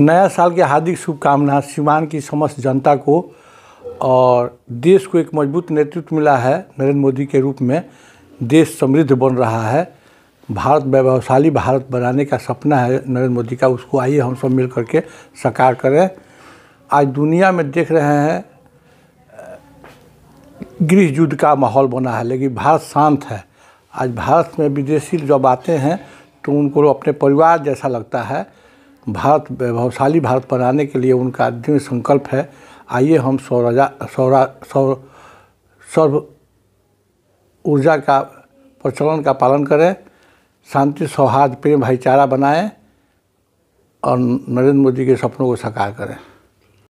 नया साल की हार्दिक शुभकामना सीमान की समस्त जनता को और देश को एक मजबूत नेतृत्व मिला है नरेंद्र मोदी के रूप में देश समृद्ध बन रहा है भारत वैभवशाली भारत बनाने का सपना है नरेंद्र मोदी का उसको आइए हम सब मिल करके साकार करें आज दुनिया में देख रहे हैं गृह युद्ध का माहौल बना है लेकिन भारत शांत है आज भारत में विदेशी जब आते हैं तो उनको अपने परिवार जैसा लगता है भारत वैभवशाली भारत बनाने के लिए उनका अंतिम संकल्प है आइए हम सौरजा सौरा सौर सर्व ऊर्जा का प्रचलन का पालन करें शांति सौहार्द प्रेम भाईचारा बनाएं और नरेंद्र मोदी के सपनों को साकार करें